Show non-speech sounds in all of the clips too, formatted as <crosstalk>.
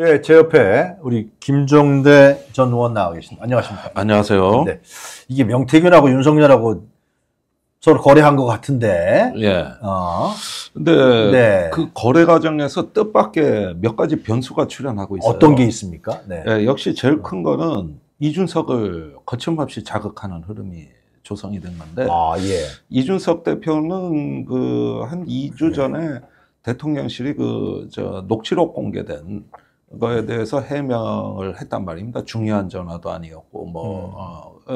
예, 제 옆에 우리 김종대 전 의원 나와 계십니다. 안녕하십니까? 안녕하세요. 네. 이게 명태균하고 윤석열하고 서로 거래한 것 같은데. 예. 어. 근데 네. 그 거래 과정에서 뜻밖의 몇 가지 변수가 출현하고 있어요. 어떤 게 있습니까? 네. 예, 역시 제일 큰 거는 이준석을 거침없이 자극하는 흐름이 조성이 된 건데. 아, 예. 이준석 대표는 그 한 2주 전에 대통령실이 그 저 녹취록 공개된 거에 대해서 해명을 했단 말입니다. 중요한 음. 전화도 아니었고 뭐 음. 어,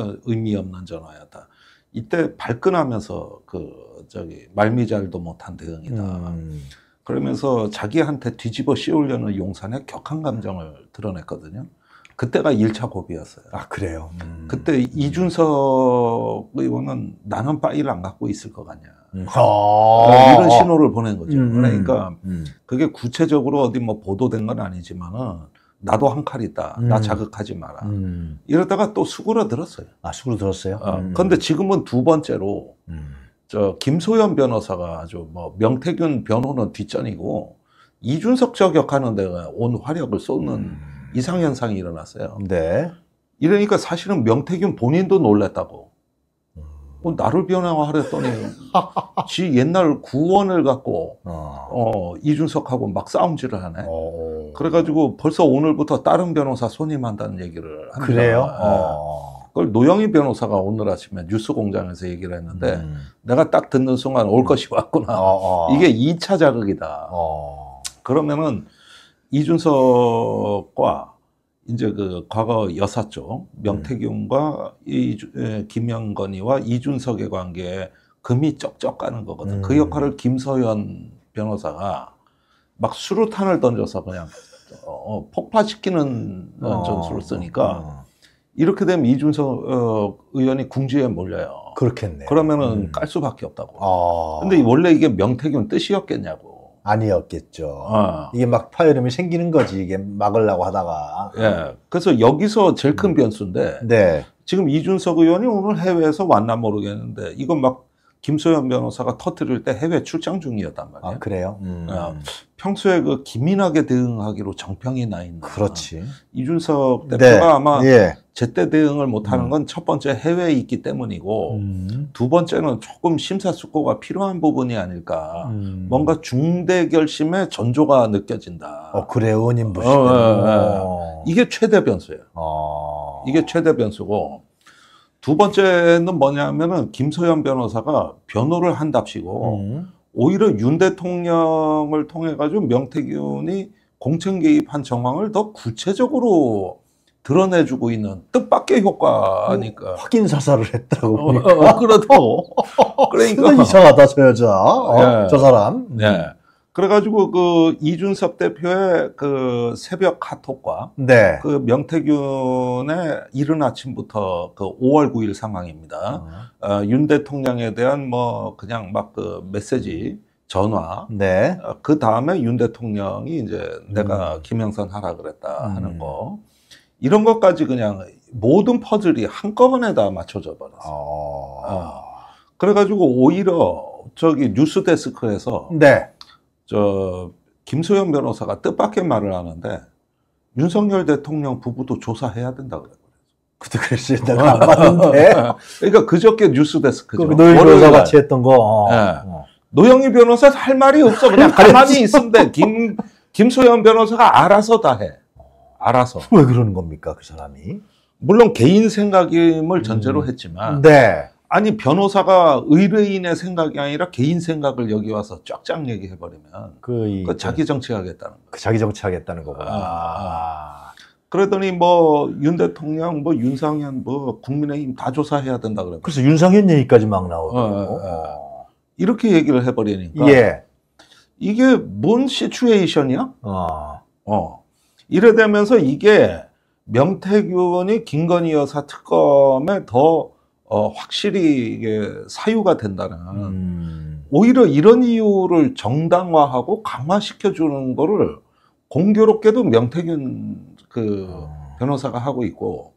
어 의미 없는 전화였다. 이때 발끈하면서 그 저기 말미잘도 못한 대응이다. 음. 그러면서 자기한테 뒤집어 씌우려는 용산의 격한 감정을 음. 드러냈거든요. 그때가 1차 고비였어요. 아, 그래요? 음. 그때 이준석 의원은 나는 빠이안 갖고 있을 것 같냐. 네. 아 어, 이런 아. 신호를 보낸 거죠. 음, 음. 그러니까 음. 그게 구체적으로 어디 뭐 보도된 건 아니지만은 나도 한 칼이다. 나 자극하지 마라. 이러다가 또 수그러들었어요. 아 수그러들었어요? 어, 그런데 어, 지금은 두 번째로 저 김소연 변호사가 아주 뭐 명태균 변호는 뒷전이고 이준석 저격하는 데가 온 화력을 쏟는 음. 이상현상이 일어났어요. 네. 이러니까 사실은 명태균 본인도 놀랐다고. 뭐 나를 변화하랬더니 지 옛날 구원을 갖고 어. 어 이준석하고 막 싸움질을 하네. 어. 그래가지고 벌써 오늘부터 다른 변호사 손님한다는 얘기를 합니다. 그래요? 예. 어. 그걸 노영희 변호사가 오늘 아침에 뉴스공장에서 얘기를 했는데 음. 내가 딱 듣는 순간 올 음. 것이 왔구나. 어, 어. 이게 2차 자극이다. 어. 그러면은 이준석과 이제 그 과거 여사쪽 명태균과 음. 이 김영건이와 이준석의 관계에 금이 쩍쩍 가는 거거든. 그 음. 그 역할을 김서현 변호사가 막 수류탄을 던져서 그냥 어, 어 폭파시키는 어, 전술을 쓰니까 어, 어. 이렇게 되면 이준석 어, 의원이 궁지에 몰려요. 그렇겠네. 그러면은 음. 깔 수밖에 없다고. 아. 근데 원래 이게 명태균 뜻이었겠냐고. 아니었겠죠. 어. 이게 막 파열음이 생기는 거지. 이게 막으려고 하다가. 예. 그래서 여기서 제일 큰 변수인데. 네. 지금 이준석 의원이 오늘 해외에서 왔나 모르겠는데 이건 막 김소연 변호사가 터트릴 때 해외 출장 중이었단 아, 말이에요. 아, 그래요? 음. 아, 평소에 그 기민하게 대응하기로 정평이 나 있는. 그렇지. 이준석 네. 대표가 네. 아마 예. 제때 대응을 못하는 음. 건첫 번째 해외에 있기 때문이고 음. 두 번째는 조금 심사숙고가 필요한 부분이 아닐까. 음. 뭔가 중대 결심의 전조가 느껴진다. 어, 그래요, 의원님 보시면 어, 어, 어, 이게 최대 변수예요. 아. 이게 최대 변수고 두 번째는 뭐냐면은 김소연 변호사가 변호를 한답시고 음. 오히려 윤 대통령을 통해 가지고 명태균이 공천 개입한 정황을 더 구체적으로 드러내주고 있는 뜻밖의 효과니까 음, 확인 사살을 했다고 어, 보니까 어, 어, 그래도 <laughs> 그러니까 이상하다 저 여자 어, 네. 저 사람 네. 그래가지고 그 이준섭 대표의 그 새벽 카톡과 네. 그 명태균의 이른 아침부터 그 5월 9일 상황입니다. 어. 어윤 대통령에 대한 뭐 그냥 막 그 메시지 전화. 네. 어, 그 다음에 윤 대통령이 이제 내가 음. 김영선 하라 그랬다 하는 음. 거. 이런 것까지 그냥 모든 퍼즐이 한꺼번에 다 맞춰져 버렸어. 어. 어. 그래가지고 오히려 저기 뉴스 데스크에서 네. 저 김소연 변호사가 뜻밖의 말을 하는데 윤석열 대통령 부부도 조사해야 된다 그래요. 그때 그랬어요. <laughs> 내가 안 봤는데. 그러니까 그저께 뉴스데스크죠. 그 노영희 변호사 같이 했던 거. 어. 네. 어. 노영희 변호사 할 말이 없어. 그냥 가만히 있으면 돼. 김, 김소연 변호사가 알아서 다 해. 알아서. 왜 그러는 겁니까, 그 사람이? 물론 개인 생각임을 전제로 음. 했지만. 네. 아니 변호사가 의뢰인의 생각이 아니라 개인 생각을 여기 와서 쫙쫙 얘기해버리면 그, 그 자기 정치하겠다는 거그 자기 정치하겠다는 거구나. 아. 아. 아. 그러더니 뭐 윤 대통령, 뭐 윤상현, 뭐 국민의힘 다 조사해야 된다 그래 그래서 윤상현 얘기까지 막 나오고 어, 어, 어, 이렇게 얘기를 해버리니까 예. 이게 뭔 시츄에이션이야? 어. 어. 이래 되면서 이게 명태균이 김건희 여사 특검에 더 어, 확실히 이게 사유가 된다는 음. 오히려 이런 이유를 정당화하고 강화시켜주는 거를 공교롭게도 명태균 그 어. 변호사가 하고 있고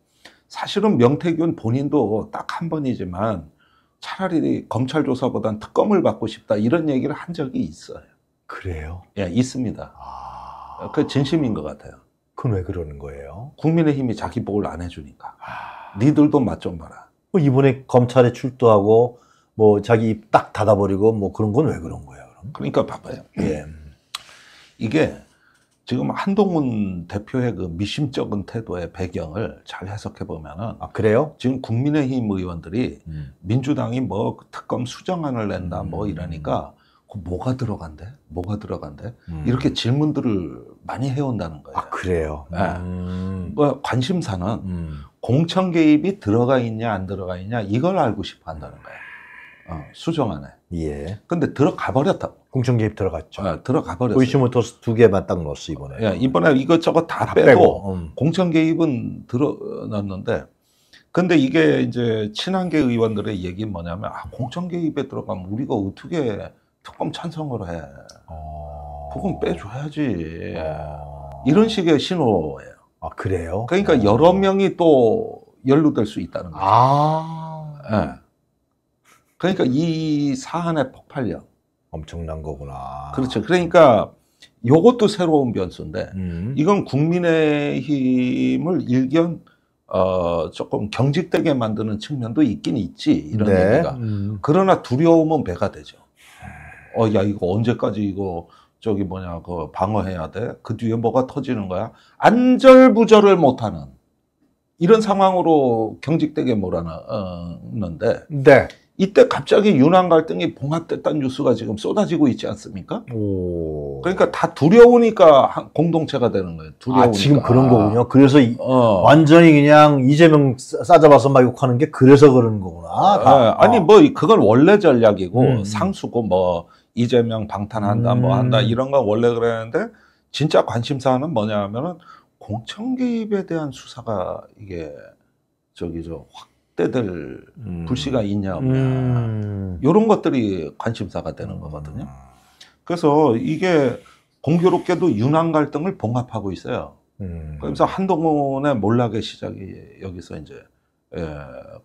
사실은 명태균 본인도 딱 한 번이지만 차라리 검찰 조사보단 특검을 받고 싶다 이런 얘기를 한 적이 있어요. 그래요? 예, 있습니다. 아... 그 진심인 것 같아요. 그건 왜 그러는 거예요? 국민의힘이 자기 보호안 해주니까. 아... 니들도 맛좀 봐라. 뭐 이번에 검찰에 출두하고 뭐 자기 입 딱 닫아버리고 뭐 그런 건 왜 그런 거예요? 그럼? 그러니까 봐봐요. 예. 예. 이게 지금 한동훈 대표의 그 미심쩍은 태도의 배경을 잘 해석해 보면은 아 그래요? 지금 국민의힘 의원들이 음. 민주당이 뭐 특검 수정안을 낸다 뭐 음. 이러니까 음. 뭐가 들어간대? 뭐가 들어간대? 음. 이렇게 질문들을 많이 해온다는 거예요. 아 그래요? 네. 뭐 관심사는 음. 공천 개입이 들어가 있냐 안 들어가 있냐 이걸 알고 싶어 한다는 거야. 어, 수정안에. 예. 근데 들어가 버렸다 공천 개입 들어갔죠. 어, 들어가 버렸어. 의심모터스 두 개만 딱 넣었어 이번에. 예, 이번에 이것저것 다, 다 빼고, 빼고. 음. 공천 개입은 들어 넣었는데 근데 이게 이제 친한계 의원들의 얘기는 뭐냐면 아, 공천 개입에 들어가면 우리가 어떻게 특검 찬성을 해. 어... 그건 빼줘야지. 어... 이런 식의 신호예요. 아, 그래요? 그러니까 어. 여러 명이 또 연루될 수 있다는 거죠. 아. 네. 그러니까 이 사안의 폭발력. 엄청난 거구나. 그렇죠. 그러니까 요것도 새로운 변수인데 음. 이건 국민의힘을 일견 어, 조금 경직되게 만드는 측면도 있긴 있지 이런 네. 얘기가. 음. 그러나 두려움은 배가 되죠. 어, 야 이거 언제까지 이거 저기 뭐냐 그 방어해야 돼. 그 뒤에 뭐가 터지는 거야. 안절부절을 못하는 이런 상황으로 경직되게 몰아넣는데 네. 이때 갑자기 유난 갈등이 봉합됐다는 뉴스가 지금 쏟아지고 있지 않습니까? 오. 그러니까 다 두려우니까 공동체가 되는 거예요. 아, 두려우니까. 아, 지금 그런 거군요. 그래서 어. 완전히 그냥 이재명 싸잡아서 막 욕하는 게 그래서 그런 거구나. 예, 아, 아. 니 뭐, 그건 원래 전략이고 음. 상수고 뭐, 이재명 방탄한다, 음. 뭐 한다 음. 이런 건 원래 그랬는데 진짜 관심사는 뭐냐 하면은 공청 개입에 대한 수사가 이게 저기죠 확대될 음. 불씨가 있냐 없냐 음. 이런 것들이 관심사가 되는 거거든요. 음. 그래서 이게 공교롭게도 유난 갈등을 봉합하고 있어요. 음. 그래서 한동훈의 몰락의 시작이 여기서 이제 예,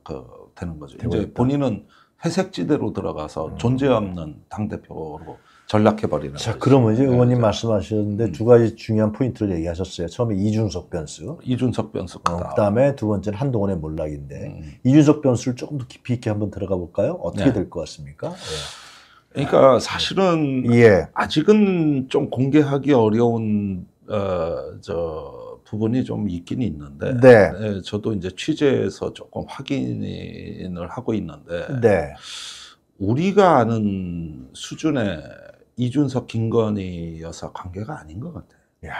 그 되는 거죠. 이제 본인은 회색지대로 들어가서 음. 존재 없는 당대표로 전락해버리는. 자, 그러면 이제 의원님 네, 말씀하셨는데 음. 두 가지 중요한 포인트를 얘기하셨어요. 처음에 이준석 변수. 이준석 변수. 어, 그 다음에 두 번째는 한동훈의 몰락인데, 음. 이준석 변수를 조금 더 깊이 있게 한번 들어가 볼까요? 어떻게 네. 될것 같습니까? 예. 그러니까 아, 네. 그러니까 사실은 예. 아직은 좀 공개하기 어려운, 어, 저, 부분이 좀 있긴 있는데 네. 네, 저도 이제 취재에서 조금 확인을 하고 있는데 네. 우리가 아는 수준의 이준석 김건희 여사 관계가 아닌 것 같아요. 야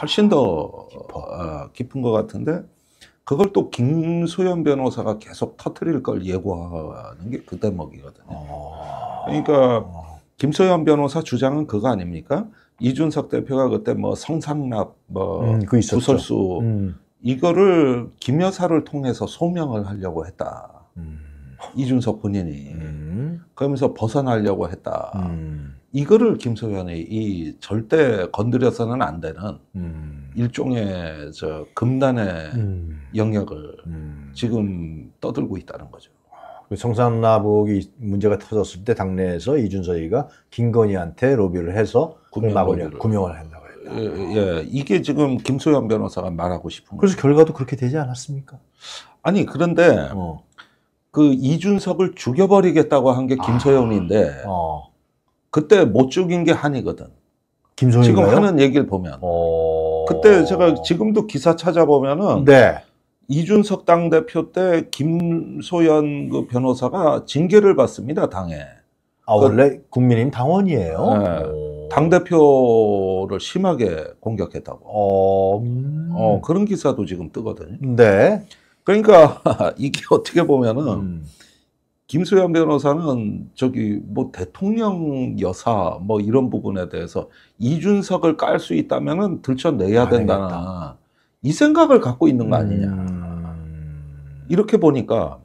훨씬 더 깊어. 어, 깊은 것 같은데 그걸 또 김소연 변호사가 계속 터트릴 걸 예고하는 게 그 대목이거든요. 어. 그러니까 김소연 변호사 주장은 그거 아닙니까? 이준석 대표가 그때 뭐 성상납 뭐 음, 구설수 음. 이거를 김여사를 통해서 소명을 하려고 했다. 음. 이준석 본인이 음. 그러면서 벗어나려고 했다. 음. 이거를 김소연이 이 절대 건드려서는 안 되는 음. 일종의 저 금단의 영역을 지금 떠들고 있다는 거죠. 청산나복이 그 문제가 터졌을 때 당내에서 이준석이가 김건희한테 로비를 해서 구명을 구명을 한다고 했다. 예, 예, 이게 지금 김소연 변호사가 말하고 싶은 그래서 거예요. 결과도 그렇게 되지 않았습니까? 아니 그런데 어. 그 이준석을 죽여버리겠다고 한게 아. 김소연인데 아, 어. 그때 못 죽인 게 한이거든. 김소연 지금 하는 얘기를 보면 어... 그때 제가 지금도 기사 찾아보면은 네. 이준석 당 대표 때 김소연 그 변호사가 징계를 받습니다 당에. 아 그, 원래 국민의힘 당원이에요. 네, 당 대표를 심하게 공격했다고. 어... 음. 어, 그런 기사도 지금 뜨거든요. 네. 그러니까 <laughs> 이게 어떻게 보면은 음. 김소연 변호사는 저기 뭐 대통령 여사 뭐 이런 부분에 대해서 이준석을 깔 수 있다면은 들춰내야 된다. 이 생각을 갖고 있는 거 아니냐. 음. 이렇게 보니까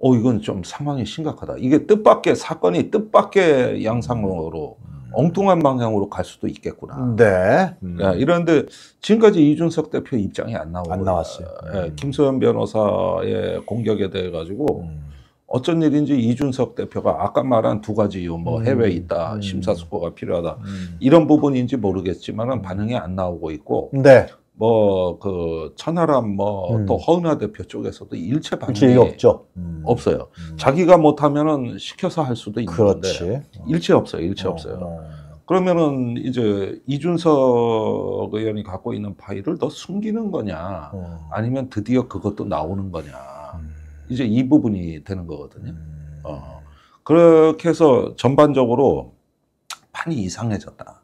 어 이건 좀 상황이 심각하다. 이게 뜻밖의 사건이 뜻밖의 양상으로 음. 엉뚱한 방향으로 갈 수도 있겠구나. 음, 네. 음. 예, 이런데 지금까지 이준석 대표 입장이 안 나오고 안 나왔어요. 예, 음. 김소연 변호사의 공격에 대해 가지고 음. 어쩐 일인지 이준석 대표가 아까 말한 두 가지 이유, 뭐 해외에 있다, 심사숙고가 필요하다 이런 부분인지 모르겠지만은 반응이 안 나오고 있고. 네. 뭐그 천하람 뭐또 음. 허은하 대표 쪽에서도 일체 반대 없죠. 음. 없어요. 음. 자기가 못하면은 시켜서 할 수도 있는데 그렇지. 일체 없어요. 일체 어. 없어요. 어. 그러면은 이제 이준석 의원이 갖고 있는 파일을 더 숨기는 거냐, 어. 아니면 드디어 그것도 나오는 거냐. 음. 이제 이 부분이 되는 거거든요. 음. 어. 그렇게 해서 전반적으로 판이 이상해졌다.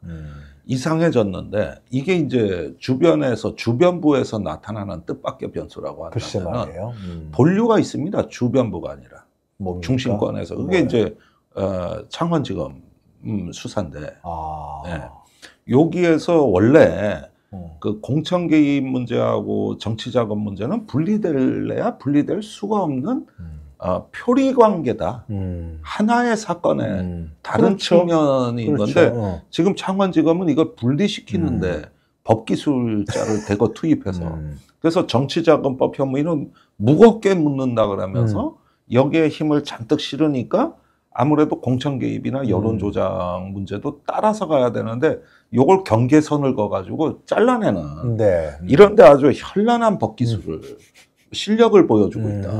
이상해졌는데 이게 이제 주변에서 주변부에서 나타나는 뜻밖의 변수라고 한다면 음. 본류가 있습니다. 주변부가 아니라 뭡니까? 중심권에서 그게 네. 이제 어, 창원지검 음, 수사인데 아. 네. 여기에서 원래 어. 그공청 개입 문제하고 정치 자금 문제는 분리될래야 분리될 수가 없는 음. 어, 표리 관계다. 음. 하나의 사건에 음. 다른 그렇죠. 측면인 그렇죠. 건데 어. 지금 창원지검은 이걸 분리시키는데 음. 법기술자를 대거 투입해서 음. 그래서 정치자금법 혐의는 무겁게 묻는다 그러면서 음. 여기에 힘을 잔뜩 실으니까 아무래도 공천 개입이나 여론 음. 조작 문제도 따라서 가야 되는데 요걸 경계선을 거 가지고 잘라내는 네. 이런데 아주 현란한 법기술을 실력을 보여주고 있다.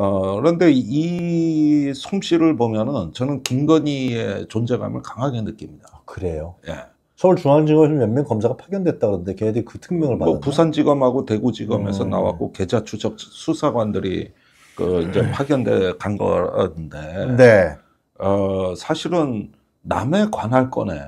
어, 그런데 이 솜씨를 보면은 저는 김건희의 존재감을 강하게 느낍니다. 아, 그래요? 예. 서울중앙지검에 몇명 검사가 파견됐다 그러는데 걔네들이 그 특명을 받았나? 뭐 부산지검하고 대구지검에서 음. 나왔고 계좌 추적 수사관들이 그 이제 네. 파견돼 간거데 네. 어, 사실은 남의 관할 건에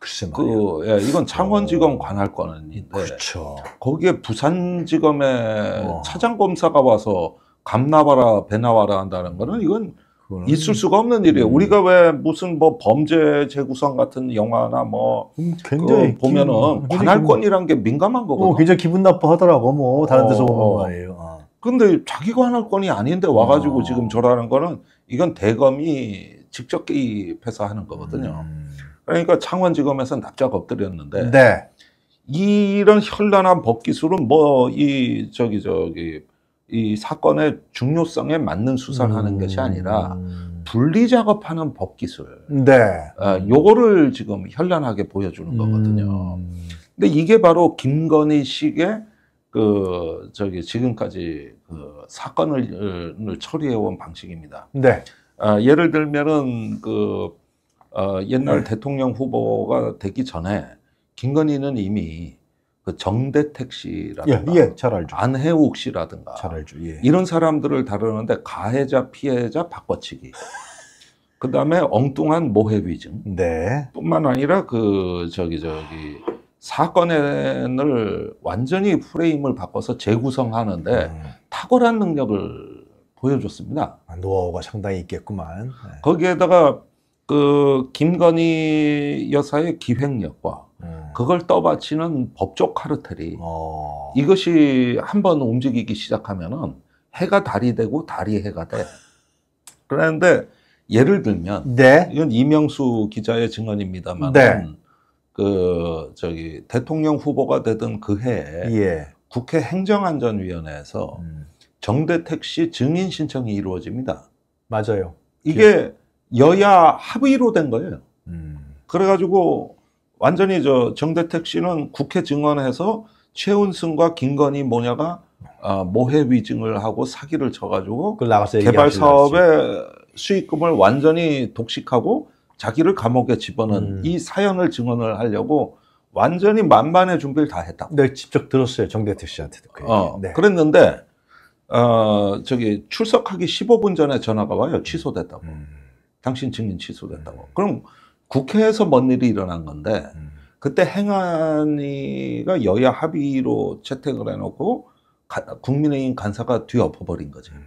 글쎄 말이야. 그, 예, 이건 창원지검 어. 관할 건인데 그렇죠. 거기에 부산지검의 어. 차장검사가 와서 감나와라 배나와라 한다는 거는 이건 그거 있을 수가 없는 일이에요. 음. 우리가 왜 무슨 뭐 범죄 재구성 같은 영화나 뭐 음, 굉장히 그 보면은 기분... 관할권이란 게 민감한 어, 거거든. 어, 굉장히 기분 나빠하더라고 뭐 다른 데서 어, 보는 어. 말이에요. 근데 자기 관할권이 아닌데 와가지고 어. 지금 저라는 거는 이건 대검이 직접 개입해서 하는 거거든요. 음. 그러니까 창원지검에서 납작 엎드렸는데 네. 이런 현란한 법 기술은 뭐 이 저기 저기 이 사건의 중요성에 맞는 수사를 하는 것이 아니라 음. 분리 작업하는 법 기술. 네. 아, 요거를 지금 현란하게 보여주는 거거든요. 음. 근데 이게 바로 김건희씨의그 저기 지금까지 그 사건을 처리해온 방식입니다. 네. 아, 예를 들면은 그 어, 옛날 네. 대통령 후보가 되기 전에 김건희는 이미 그 정대택 씨라든가 예, 예, 잘 알죠. 안해옥 씨라든가 잘 알죠. 예. 이런 사람들을 다루는데 가해자 피해자 바꿔치기 그다음에 엉뚱한 모해 위증 네. 뿐만 아니라 그 저기 저기 사건을 완전히 프레임을 바꿔서 재구성하는데 음. 탁월한 능력을 보여줬습니다. 아, 노하우가 상당히 있겠구만. 네. 거기에다가 그 김건희 여사의 기획력과 네. 그걸 떠받치는 법조 카르텔이 어... 이것이 한번 움직이기 시작하면은 해가 달이 되고 달이 해가 돼. <laughs> 그런데 예를 들면 네. 이건 이명수 기자의 증언입니다만 네. 그 저기 대통령 후보가 되던 그 해에 예. 국회 행정안전위원회에서 음. 정대택 씨 증인 신청이 이루어집니다. 맞아요. 이게 여야 합의로 된 거예요. 음. 그래가지고 완전히 저 정대택 씨는 국회 증언해서 최은순과 김건희 뭐냐가 어, 아, 모해 위증을 하고 사기를 쳐가지고 개발 사업의 수익금을 완전히 독식하고 자기를 감옥에 집어넣은 음. 이 사연을 증언을 하려고 완전히 만반의 준비를 다했다 네, 직접 들었어요. 정대택 씨한테도. 그 어, 네. 그랬는데, 어, 저기, 출석하기 15분 전에 전화가 와요. 취소됐다고. 음. 당신 증인 취소됐다고. 음. 그럼 국회에서 뭔 일이 일어난 건데 음. 그때 행안위가 여야 합의로 채택을 해놓고 가, 국민의힘 간사가 뒤엎어버린 거죠. 음.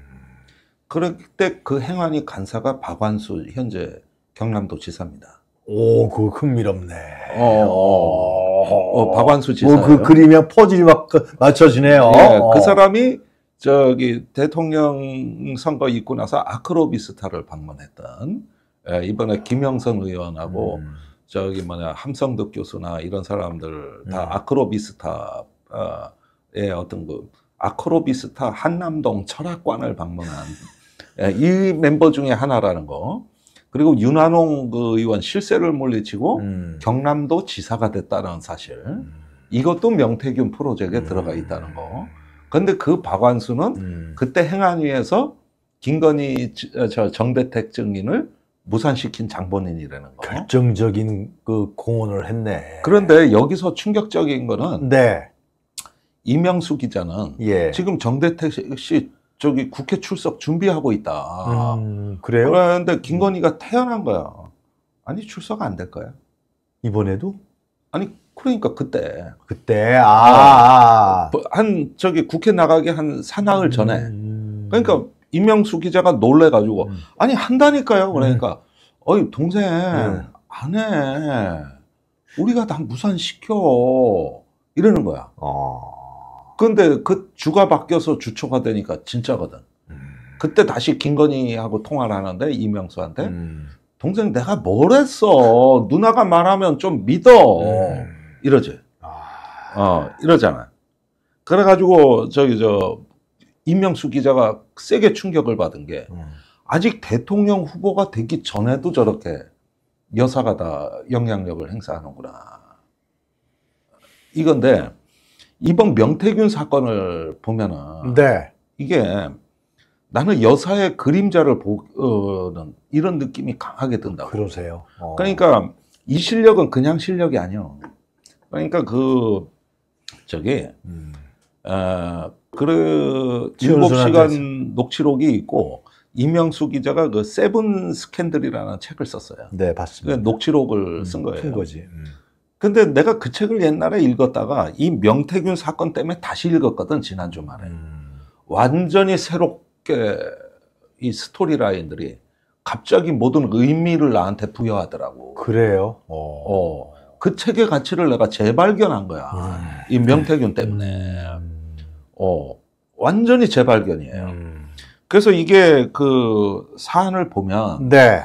그럴 때 그 행안위 간사가 박완수 현재 경남도지사입니다. 오, 그 흥미롭네. 어, 어, 어, 박완수 지사. 뭐 오, 그 그림에 퍼즐이 막 그 맞춰지네요. 네, 그 사람이 저기 대통령 선거 있고 나서 아크로비스타를 방문했던 예, 이번에 김영선 의원하고 음. 저기 뭐냐 함성덕 교수나 이런 사람들 다 음. 아크로비스타의 어, 예, 어떤 그 아크로비스타 한남동 철학관을 방문한 예, 이 멤버 중에 하나라는 거. 그리고 윤한홍 그 의원 실세를 물리치고 음. 경남도 지사가 됐다는 사실. 음. 이것도 명태균 프로젝트에 들어가 음. 있다는 거. 근데 그 박완수는 음. 그때 행안위에서 김건희 저 정대택 증인을 무산시킨 장본인이라는 거. 결정적인 그 공헌을 했네. 그런데 여기서 충격적인 거는 네. 이명수 기자는 예. 지금 정대택 씨 저기 국회 출석 준비하고 있다. 음, 그래요? 그런데 음. 김건희가 태어난 거야. 아니 출석 안 될 거야. 이번에도? 아니 그러니까 그때. 그때 아. 어. 아, 아. 한 저기 국회 나가기 한 사나흘 전에. 음. 그러니까 임명수 기자가 놀래가지고 음. 아니 한다니까요. 네. 그러니까 어이 동생 네. 안 해. 우리가 다 무산시켜. 이러는 거야. 어. 아. 근데 그 주가 바뀌어서 주초가 되니까 진짜거든. 음. 그때 다시 김건희하고 통화를 하는데 이명수한테 음. 동생 내가 뭘 했어. 누나가 말하면 좀 믿어. 음. 이러지. 아. 어, 이러잖아. 그래가지고 저기 저 이명수 기자가 세게 충격을 받은 게 음. 아직 대통령 후보가 되기 전에도 저렇게 여사가 다 영향력을 행사하는구나. 이건데 이번 명태균 사건을 보면은 네. 이게 나는 여사의 그림자를 보는 어, 이런 느낌이 강하게 든다고. 그러세요. 어. 그러니까 이 실력은 그냥 실력이 아니요. 그러니까 그 저기 음. 어, 그 일곱 시간 녹취록이 있고 이명수 기자가 그 세븐 스캔들이라는 책을 썼어요. 네, 봤습니다. 그 녹취록을 음, 쓴 거예요. 쓴 거지. 음. 근데 내가 그 책을 옛날에 읽었다가 이 명태균 사건 때문에 다시 읽었거든 지난 주말에. 음. 완전히 새롭게 이 스토리 라인들이 갑자기 모든 의미를 나한테 부여하더라고. 그래요? 어. 어. 그 책의 가치를 내가 재발견한 거야. 음. 이 명태균 네. 때문에. 음. 어, 완전히 재발견이에요. 음. 그래서 이게 그 사안을 보면 네.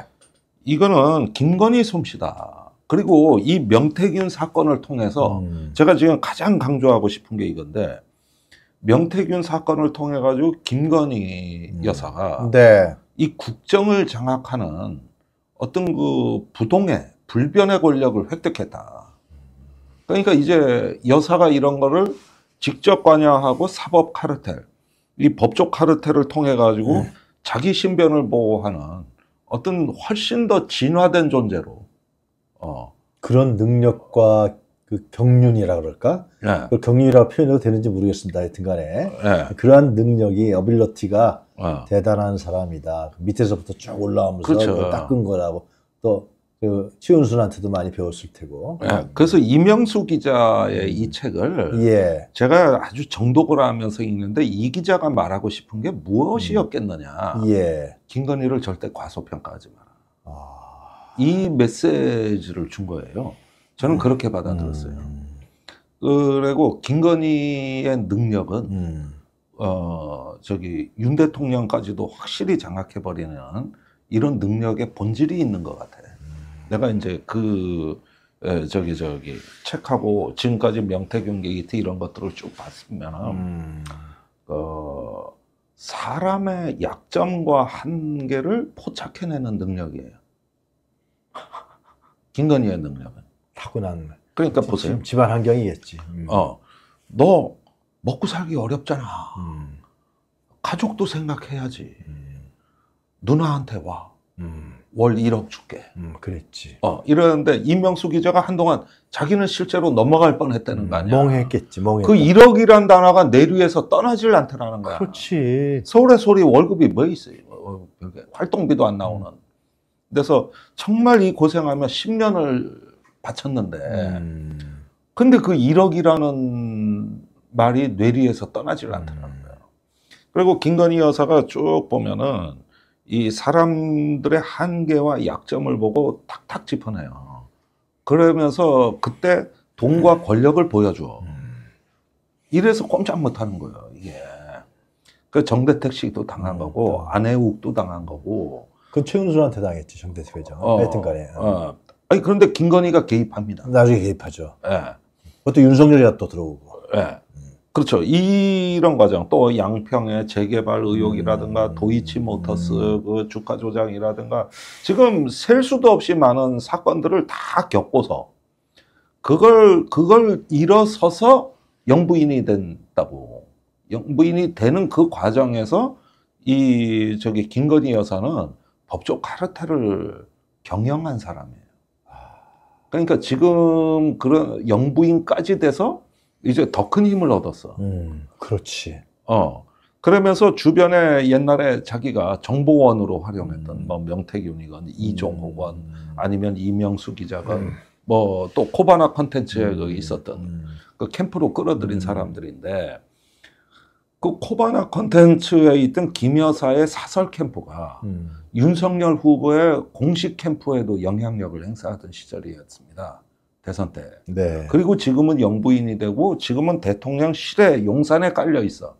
이거는 김건희 솜씨다. 그리고 이 명태균 사건을 통해서 음. 제가 지금 가장 강조하고 싶은 게 이건데 명태균 사건을 통해 가지고 김건희 음. 여사가 네. 이 국정을 장악하는 어떤 그 부동의 불변의 권력을 획득했다. 그러니까 이제 여사가 이런 거를 직접 관여하고 사법 카르텔, 이 법조 카르텔을 통해 가지고 네. 자기 신변을 보호하는 어떤 훨씬 더 진화된 존재로 어. 그런 능력과 그 경륜이라 그럴까? 네. 그 경륜이라고 표현해도 되는지 모르겠습니다. 하여튼간에 네. 그러한 능력이 어빌러티가 네. 어. 대단한 사람이다. 그 밑에서부터 쭉 올라오면서 그렇죠. 뭐 닦은 거라고 또그 지훈순한테도 많이 배웠을 테고. 예, 그래서 이명수 기자의 이 책을 예. 제가 아주 정독을 하면서 읽는데 이 기자가 말하고 싶은 게 무엇이었겠느냐. 음. 예. 김건희를 절대 과소평가하지 마라. 아... 이 메시지를 준 거예요. 저는 음. 그렇게 받아들였어요. 음... 그리고 김건희의 능력은 음... 어 저기 윤 대통령까지도 확실히 장악해버리는 이런 능력의 본질이 있는 것 같아요. 내가 이제 그 에, 저기 저기 책하고 지금까지 명태경계이트 이런 것들을 쭉 봤으면 음. 어, 사람의 약점과 한계를 포착해내는 능력이에요. <laughs> 김건희의 능력은 타고난. 그러니까 지, 보세요. 집안 환경이겠지. 음. 어, 너 먹고 살기 어렵잖아. 음. 가족도 생각해야지. 음. 누나한테 와. 음. 월 1억 줄게. 음, 그랬지. 어, 이러는데 임명수 기자가 한동안 자기는 실제로 넘어갈 뻔했다는 음, 거 아니야. 멍했겠지, 멍했. 그 1억이란 단어가 내류에서 떠나질 않더라는 거야. 그렇지. 서울의 소리 월급이 뭐 있어요? 뭐, 뭐, 활동비도 안 나오는. 음. 그래서 정말 이 고생하면 10년을 바쳤는데, 음. 근데 그 1억이라는 말이 뇌리에서 떠나질 않더는 음. 거예요. 그리고 김건희 여사가 쭉 보면은 이 사람들의 한계와 약점을 음. 보고 탁탁 짚어내요. 그러면서 그때 돈과 음. 권력을 보여줘. 음. 이래서 꼼짝 못 하는 거예요, 이게. 그 정대택 씨도 당한 거고, 안혜욱도 당한 거고. 그 최은순한테 당했지, 정대택 회장. 어, 하여튼 간에. 어. 아니, 그런데 김건희가 개입합니다. 나중에 개입하죠. 예. 네. 그것도 윤석열이가 또 들어오고. 예. 네. 그렇죠. 이런 과정 또 양평의 재개발 의혹이라든가 음. 도이치 모터스 그 주가 조장이라든가 지금 셀 수도 없이 많은 사건들을 다 겪고서 그걸 그걸 일어서서 영부인이 된다고 영부인이 되는 그 과정에서 이 저기 김건희 여사는 법적 카르텔을 경영한 사람이에요. 아. 그러니까 지금 그런 영부인까지 돼서 이제 더 큰 힘을 얻었어. 음, 그렇지. 어. 그러면서 주변에 옛날에 자기가 정보원으로 활용했던 음. 뭐 명태균이건 음. 이종호건 음. 아니면 이명수 기자건 음. 뭐또 코바나 컨텐츠에 음. 있었던 그 캠프로 끌어들인 사람들인데 그 코바나 컨텐츠에 있던 김 여사의 사설 캠프가 음. 윤석열 후보의 공식 캠프에도 영향력을 행사하던 시절이었습니다. 대선 때. 네. 그리고 지금은 영부인이 되고 지금은 대통령실에 용산에 깔려 있어.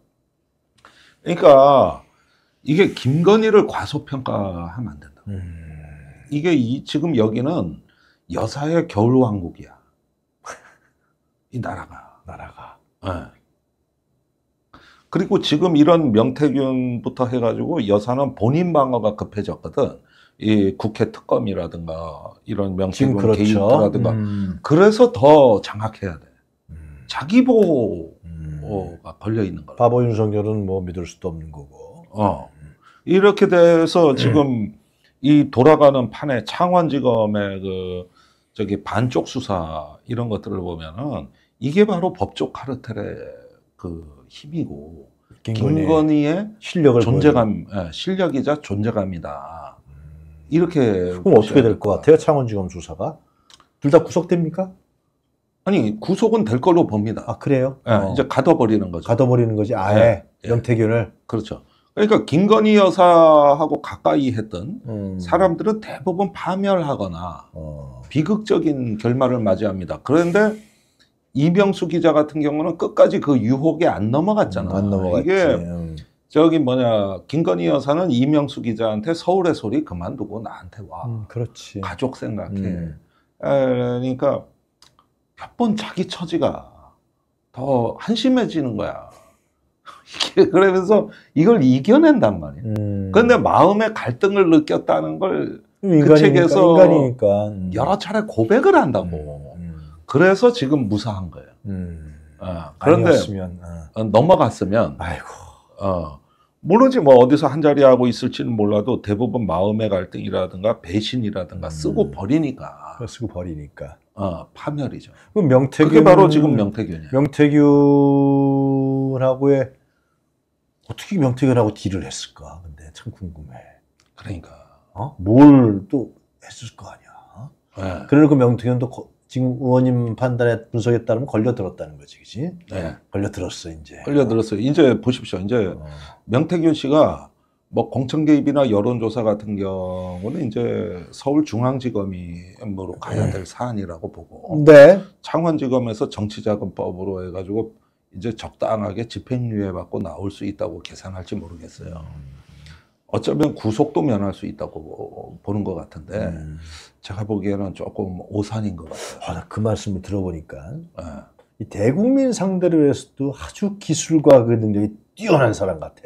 그러니까 이게 김건희를 과소평가하면 안 된다. 음. 이게 이, 지금 여기는 여사의 겨울 왕국이야. 이 나라가. 나라가. 네. 그리고 지금 이런 명태균부터 해가지고 여사는 본인 방어가 급해졌거든. 이 국회 특검이라든가 이런 명칭 그렇죠. 개입라든가 음. 그래서 더 장악해야 돼. 음. 자기 보호가 음. 걸려 있는 거라. 바보 윤석열은 뭐 믿을 수도 없는 거고. 어 이렇게 돼서 음. 지금 이 돌아가는 판에 창원지검의 그 저기 반쪽 수사 이런 것들을 보면은 이게 바로 법조 카르텔의 그 힘이고 김건희의, 실력을 존재감 보 예, 실력이자 존재감이다. 이렇게 그럼 어떻게 될 것 같아요? 창원지검 조사가 둘 다 구속됩니까? 아니 구속은 될 걸로 봅니다. 아 그래요? 네, 어. 이제 가둬버리는 거죠. 가둬버리는 거지 아예 네, 예, 명태균을 예. 그렇죠. 그러니까 김건희 여사하고 가까이 했던 음. 사람들은 대부분 파멸하거나 어. 비극적인 결말을 맞이합니다. 그런데 이병수 기자 같은 경우는 끝까지 그 유혹에 안 넘어갔잖아. 음, 안 넘어갔지. 이게 음. 저기 뭐냐 김건희 여사는 이명수 기자한테 서울의 소리 그만두고 나한테 와. 음, 그렇지. 가족 생각해. 음. 그러니까 몇 번 자기 처지가 더 한심해지는 거야. <laughs> 이게 그러면서 이걸 이겨낸단 말이야. 음. 그런데 마음의 갈등을 느꼈다는 걸그 음, 책에서 인간이니까. 음. 여러 차례 고백을 한다고. 음. 그래서 지금 무사한 거예요. 음. 어, 그런데 아니었으면, 어. 넘어갔으면 아이고. 어, 물론지 뭐 어디서 한 자리 하고 있을지는 몰라도 대부분 마음의 갈등이라든가 배신이라든가 음. 쓰고 버리니까 쓰고 버리니까 어, 파멸이죠. 그럼 명태균 그게 바로 지금 명태균이야. 명태균하고의 어떻게 명태균하고 딜을 했을까? 근데 참 궁금해. 그러니까 어? 뭘 또 했을 거 아니야. 네. 그리고 그 명태균도 지금 의원님 판단에 분석에 따르면 걸려들었다는 거지, 그지? 네. 걸려들었어, 이제. 걸려들었어 이제 보십시오. 이제 어. 명태균 씨가 뭐 공천 개입이나 여론조사 같은 경우는 이제 서울중앙지검이 뭐로 가야 될 네. 사안이라고 보고. 네. 창원지검에서 정치자금법으로 해가지고 이제 적당하게 집행유예 받고 나올 수 있다고 계산할지 모르겠어요. 음. 어쩌면 구속도 면할 수 있다고 보는 것 같은데 음. 제가 보기에는 조금 오산인 것 같아요. 아, 그 말씀을 들어보니까 네. 이 대국민 상대로 해서도 아주 기술과 그 능력이 뛰어난 사람 같아.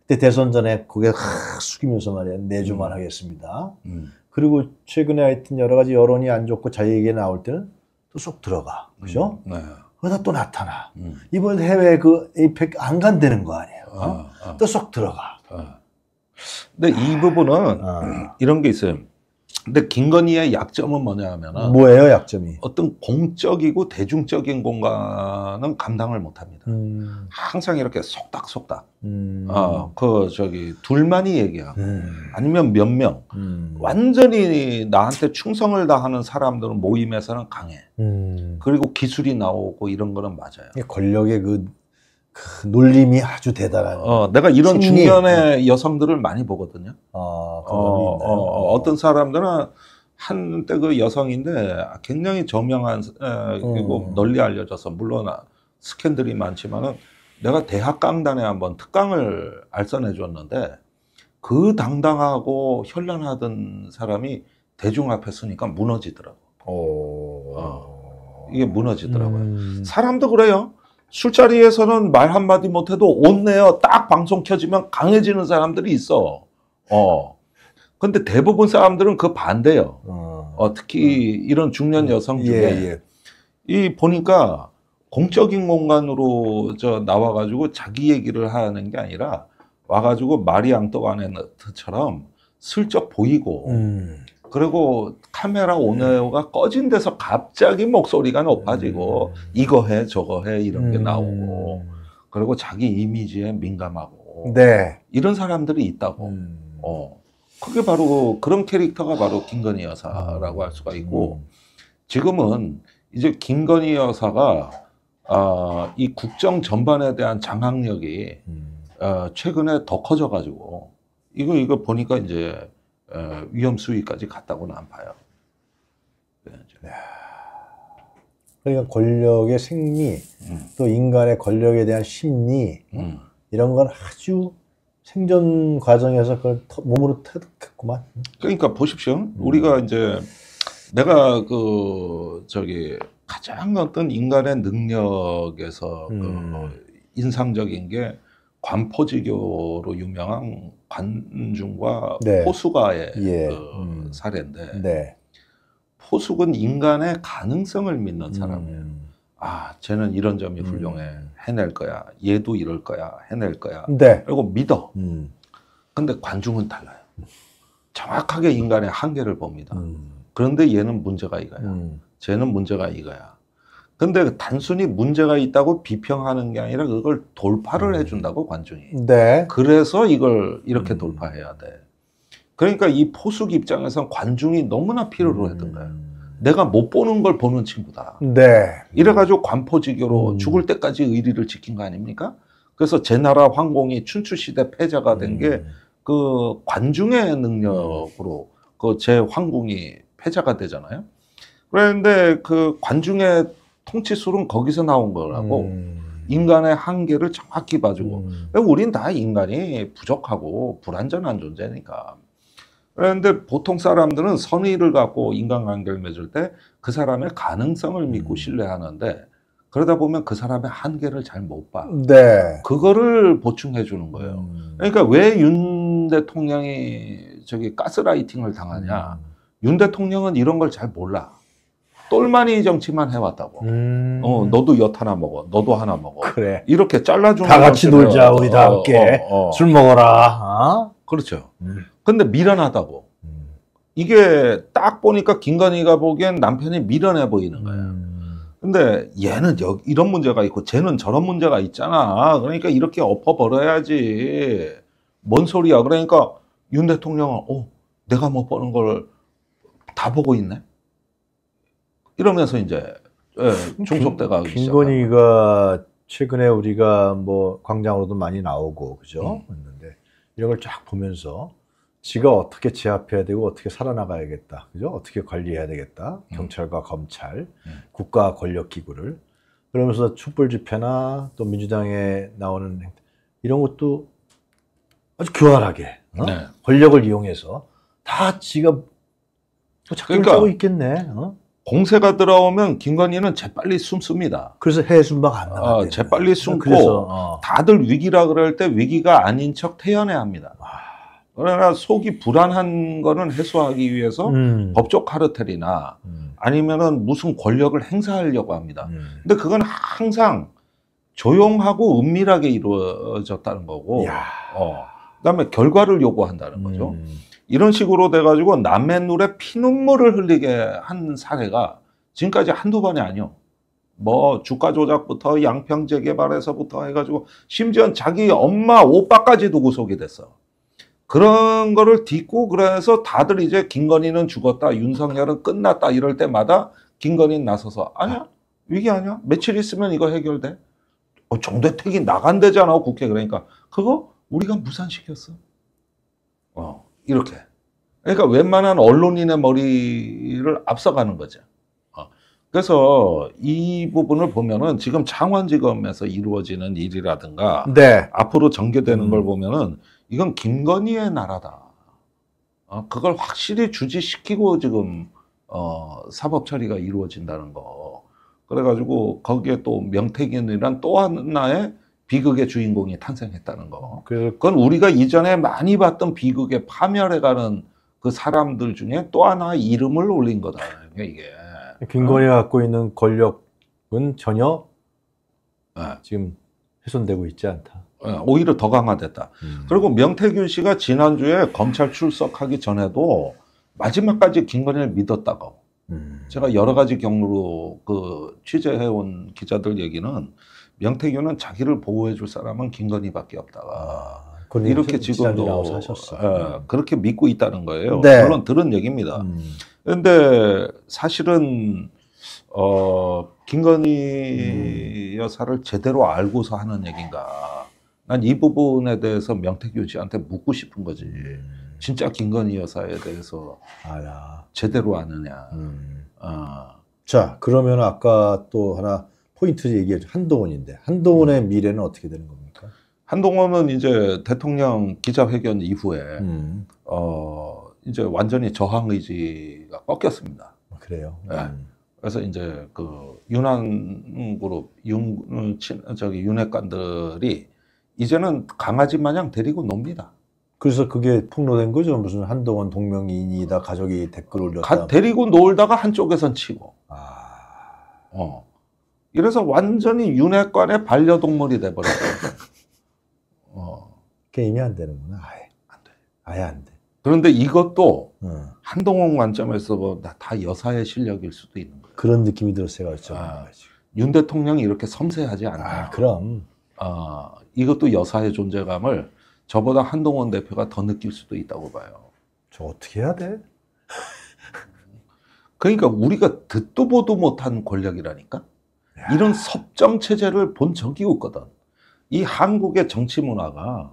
그때 대선 전에 고개 확 숙이면서 말이야 내주만 네 음. 하겠습니다. 음. 그리고 최근에 하여튼 여러 가지 여론이 안 좋고 자기 얘기 나올 때는 또 쏙 들어가, 그죠? 음. 네. 그러다 또 나타나. 음. 이번 해외 그 에이펙 안 간다는 거 아니에요? 어? 아, 어. 아. 또쏙 들어가. 아. 근데 이 아, 부분은 아. 이런 게 있어요. 근데 김건희의 약점은 뭐냐면은 뭐예요 약점이? 어떤 공적이고 대중적인 공간은 감당을 못합니다. 음. 항상 이렇게 속닥속닥. 음. 어그 저기 둘만이 얘기하고 음. 아니면 몇명 음. 완전히 나한테 충성을 다하는 사람들은 모임에서는 강해. 음. 그리고 기술이 나오고 이런 거는 맞아요. 권력의 그 놀림이 아주 대단한. 어, 내가 이런 심리. 중년의 여성들을 많이 보거든요. 어, 어, 어, 어, 어떤 사람들은 한때 그 여성인데 굉장히 저명한 에, 그리고 음. 널리 알려져서 물론 스캔들이 많지만은 내가 대학 강단에 한번 특강을 알선해 줬는데 그 당당하고 현란하던 사람이 대중 앞에 서니까 무너지더라고. 오. 어. 이게 무너지더라고요. 음. 사람도 그래요. 술자리에서는 말 한마디 못해도 온내어딱 방송 켜지면 강해지는 사람들이 있어. 어. 근데 대부분 사람들은 그 반대요. 어, 어 특히 어. 이런 중년 음. 여성 중에. 예, 예. 이 보니까 공적인 공간으로 저 나와가지고 자기 얘기를 하는 게 아니라 와가지고 마리 앙또가네트처럼 슬쩍 보이고 음. 그리고 카메라 오너가 네. 꺼진 데서 갑자기 목소리가 높아지고 음. 이거 해 저거 해 이런 게 음. 나오고 그리고 자기 이미지에 민감하고 네. 이런 사람들이 있다고 음. 어. 그게 바로 그런 캐릭터가 바로 김건희 여사라고 아. 할 수가 있고 음. 지금은 이제 김건희 여사가 아이 국정 전반에 대한 장악력이 음. 어, 최근에 더 커져가지고 이거 이거 보니까 이제 어, 위험 수위까지 갔다고는 안 봐요. 네, 네. 그러니까 권력의 생리, 음. 또 인간의 권력에 대한 심리, 음. 이런 건 아주 생존 과정에서 그걸 몸으로 터득했구만. 그러니까 보십시오. 음. 우리가 이제 내가 그 저기 가장 어떤 인간의 능력에서 그 음. 인상적인 게 관포지교로 유명한 관중과 네. 포수가의 예. 그 음. 사례인데 네. 포숙은 인간의 가능성을 믿는 사람이에요. 음. 아, 쟤는 이런 점이 음. 훌륭해. 음. 해낼 거야. 얘도 이럴 거야. 해낼 거야. 네. 그리고 믿어. 음. 근데 관중은 달라요. 정확하게 인간의 한계를 봅니다. 음. 그런데 얘는 문제가 이거야. 음. 쟤는 문제가 이거야. 근데 단순히 문제가 있다고 비평하는 게 아니라 그걸 돌파를 음. 해준다고 관중이. 네. 그래서 이걸 이렇게 음. 돌파해야 돼. 그러니까 이 포숙 입장에선 관중이 너무나 필요로 음. 했던 거예요. 내가 못 보는 걸 보는 친구다. 네. 이래가지고 관포지교로 음. 죽을 때까지 의리를 지킨 거 아닙니까? 그래서 제 나라 황공이 춘추시대 패자가 된 게 그 관중의 능력으로 그제황공이 패자가 되잖아요. 그런데 그 관중의 통치술은 거기서 나온 거라고 음. 인간의 한계를 정확히 봐주고 음. 우린 다 인간이 부족하고 불완전한 존재니까 그런데 보통 사람들은 선의를 갖고 인간관계를 맺을 때 그 사람의 가능성을 믿고 음. 신뢰하는데 그러다 보면 그 사람의 한계를 잘 못 봐. 네. 그거를 보충해 주는 거예요. 음. 그러니까 왜 윤 대통령이 저기 가스라이팅을 당하냐? 음. 윤 대통령은 이런 걸 잘 몰라. 똘마니 정치만 해왔다고. 음. 어, 너도 엿 하나 먹어. 너도 하나 먹어. 그래. 이렇게 잘라주는. 다 같이 놀자. 우리 다 어, 함께. 어, 어, 술 먹어라. 어? 그렇죠. 음. 근데 미련하다고. 음. 이게 딱 보니까 김건희가 보기엔 남편이 미련해 보이는 거야. 음. 근데 얘는 여, 이런 문제가 있고 쟤는 저런 문제가 있잖아. 그러니까 이렇게 엎어버려야지. 뭔 소리야. 그러니까 윤 대통령은, 어, 내가 못 뭐 보는 걸 다 보고 있네? 이러면서 이제 예, 종속대가 김건희가 최근에 우리가 뭐 광장으로도 많이 나오고 그죠 했는데 음. 이런 걸 쫙 보면서 지가 어떻게 제압해야 되고 어떻게 살아나가야겠다 그죠 어떻게 관리해야 되겠다 음. 경찰과 검찰 음. 국가 권력 기구를 그러면서 촛불 집회나 또 민주당에 나오는 이런 것도 아주 교활하게 어? 네. 권력을 이용해서 다 지가 뭐 작전을 그러니까, 짜고 있겠네. 어? 공세가 들어오면 김건희는 재빨리 숨습니다. 그래서 해순박 안 나가. 어, 아, 재빨리 숨고 그래서, 어. 다들 위기라 그럴 때 위기가 아닌 척 태연해 합니다. 그러나 속이 불안한 거는 해소하기 위해서 음. 법적 카르텔이나 음. 아니면은 무슨 권력을 행사하려고 합니다. 음. 근데 그건 항상 조용하고 은밀하게 이루어졌다는 거고, 어, 그다음에 결과를 요구한다는 거죠. 음. 이런 식으로 돼가지고 남의 눈에 피눈물을 흘리게 한 사례가 지금까지 한두 번이 아니요. 뭐 주가 조작부터 양평 재개발에서부터 해가지고 심지어 자기 엄마 오빠까지도 구속이 됐어. 그런 거를 딛고 그래서 다들 이제 김건희는 죽었다, 윤석열은 끝났다 이럴 때마다 김건희 나서서 아니야 위기 아니야 며칠 있으면 이거 해결돼. 어, 정대택이 나간대잖아 국회 그러니까 그거 우리가 무산시켰어. 어. 이렇게. 그러니까 웬만한 언론인의 머리를 앞서가는 거죠. 어. 그래서 이 부분을 보면은 지금 장원지검에서 이루어지는 일이라든가 네. 앞으로 전개되는 음. 걸 보면은 이건 김건희의 나라다. 어, 그걸 확실히 주지시키고 지금 어, 사법 처리가 이루어진다는 거. 그래가지고 거기에 또 명태균이란 또 하나의 비극의 주인공이 탄생했다는 거. 그건 우리가 이전에 많이 봤던 비극에 파멸해가는 그 사람들 중에 또 하나 이름을 올린 거다. 그러니까 이게 김건희가 어. 갖고 있는 권력은 전혀 네. 지금 훼손되고 있지 않다. 네, 오히려 더 강화됐다. 음. 그리고 명태균 씨가 지난주에 검찰 출석하기 전에도 마지막까지 김건희를 믿었다고. 음. 제가 여러 가지 경로로 그 취재해온 기자들 얘기는 명태균은 자기를 보호해줄 사람은 김건희밖에 없다. 아, 이렇게 지금도 예, 그렇게 믿고 있다는 거예요. 네. 물론 들은 얘기입니다. 그런데 음. 사실은 어, 김건희 음. 여사를 제대로 알고서 하는 얘긴가. 난 이 부분에 대해서 명태균 씨한테 묻고 싶은 거지. 음. 진짜 김건희 여사에 대해서 아야. 제대로 아느냐. 음. 어. 자, 그러면 아까 또 하나 포인트 얘기해 줘. 한동훈인데 한동훈의 음. 미래는 어떻게 되는 겁니까? 한동훈은 이제 대통령 기자회견 이후에 음. 어 이제 완전히 저항 의지가 꺾였습니다. 아, 그래요. 네. 음. 그래서 이제 그 유난 그룹 윤 음, 친, 저기 윤핵관들이 이제는 강아지 마냥 데리고 놉니다. 그래서 그게 폭로된 거죠. 무슨 한동훈 동명이인이다 가족이 댓글 올렸다. 가, 데리고 놀다가 한쪽에선 치고. 아... 어. 이래서 완전히 윤회관의 반려동물이 돼버렸어요. <laughs> 어. 게임이 안 되는구나. 아예 안 돼. 아예 안 돼. 그런데 이것도 어. 한동훈 관점에서 뭐다 여사의 실력일 수도 있는 거예요. 그런 느낌이 들었어요. 아, 윤 대통령이 이렇게 섬세하지 않아요. 아, 그럼. 아, 이것도 여사의 존재감을 저보다 한동훈 대표가 더 느낄 수도 있다고 봐요. 저 어떻게 해야 돼? 그러니까 우리가 듣도 보도 못한 권력이라니까? 이런 섭정 체제를 본 적이 없거든. 이 한국의 정치 문화가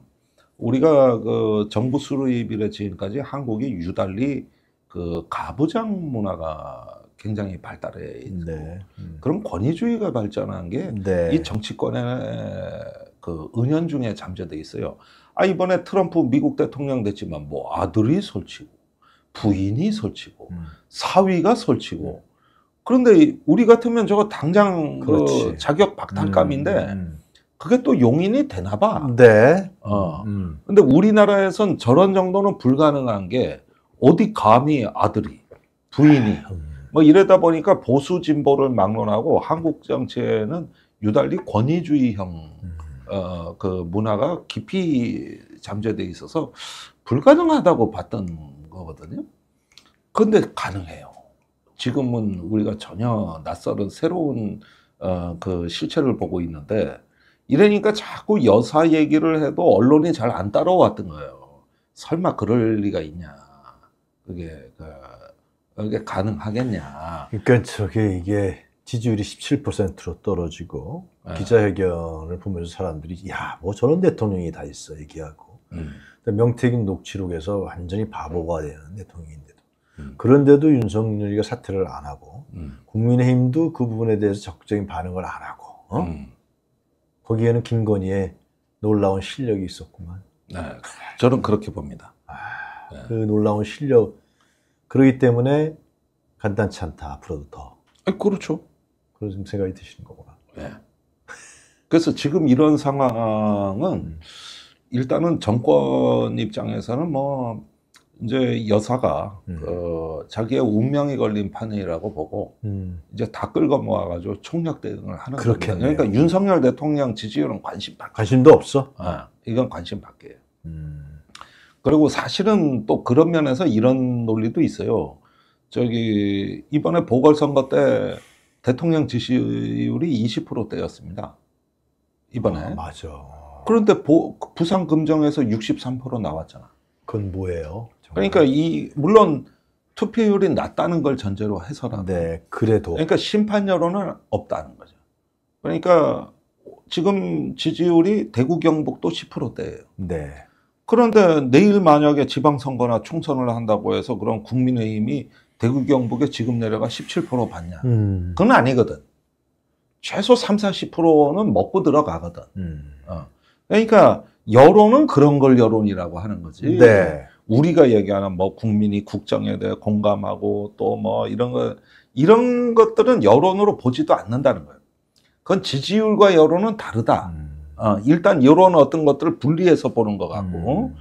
우리가 그 정부 수립 이래 지금까지 한국이 유달리 그 가부장 문화가 굉장히 발달해 있고 네. 음. 그런 권위주의가 발전한 게이 네. 정치권의 그 은연 중에 잠재돼 있어요. 아 이번에 트럼프 미국 대통령 됐지만 뭐 아들이 설치고 부인이 설치고 음. 사위가 설치고 네. 그런데 우리 같으면 저거 당장 그 자격 박탈감인데 음, 음. 그게 또 용인이 되나 봐. 네. 어. 음. 근데 우리나라에선 저런 정도는 불가능한 게 어디 감히 아들이 부인이 음. 뭐 이러다 보니까 보수 진보를 막론하고 한국 정치에는 유달리 권위주의형 음. 어, 그 문화가 깊이 잠재돼 있어서 불가능하다고 봤던 거거든요. 근데 가능해요. 지금은 우리가 전혀 낯설은 새로운 어, 그 실체를 보고 있는데 이러니까 자꾸 여사 얘기를 해도 언론이 잘 안 따라왔던 거예요. 설마 그럴 리가 있냐. 그게 그, 그게 가능하겠냐. 그러니까 저게 이게 지지율이 17%로 떨어지고 네. 기자회견을 보면서 사람들이 야 뭐 저런 대통령이 다 있어 얘기하고 음. 명태균 녹취록에서 완전히 바보가 되는 대통령인데 음. 그런데도 윤석열이가 사퇴를 안 하고 음. 국민의힘도 그 부분에 대해서 적극적인 반응을 안 하고 어? 음. 거기에는 김건희의 놀라운 실력이 있었구만. 네, 저는 그렇게 봅니다. 아, 네. 그 놀라운 실력 그러기 때문에 간단치 않다 앞으로도 더. 아 그렇죠. 그런 생각이 드시는 거구나. 네. 그래서 지금 이런 상황은 일단은 정권 입장에서는 뭐 이제 여사가 음. 어, 자기의 운명이 걸린 판이라고 보고 음. 이제 다 끌고 모아가지고 총력 대응을 하는 그렇게 그러니까 윤석열 대통령 지지율은 관심 밖 관심도 없어. 아, 이건 관심 밖에요 음. 그리고 사실은 또 그런 면에서 이런 논리도 있어요. 저기 이번에 보궐선거 때 대통령 지지율이 20%대였습니다. 이번에. 아, 맞아. 그런데 보, 부산 금정에서 63% 나왔잖아. 그건 뭐예요? 그러니까 이 물론 투표율이 낮다는 걸 전제로 해서라. 네, 그래도. 그러니까 심판 여론은 없다는 거죠. 그러니까 지금 지지율이 대구 경북도 10%대예요. 네. 그런데 내일 만약에 지방선거나 총선을 한다고 해서 그런 국민의힘이 대구 경북에 지금 내려가 17% 받냐? 음. 그건 아니거든. 최소 3, 40%는 먹고 들어가거든. 음. 어. 그러니까 여론은 그런 걸 여론이라고 하는 거지. 네. 우리가 얘기하는 뭐 국민이 국정에 대해 공감하고 또 뭐 이런 거 이런 것들은 여론으로 보지도 않는다는 거예요. 그건 지지율과 여론은 다르다. 음. 어, 일단 이런 어떤 것들을 분리해서 보는 것 같고. 음.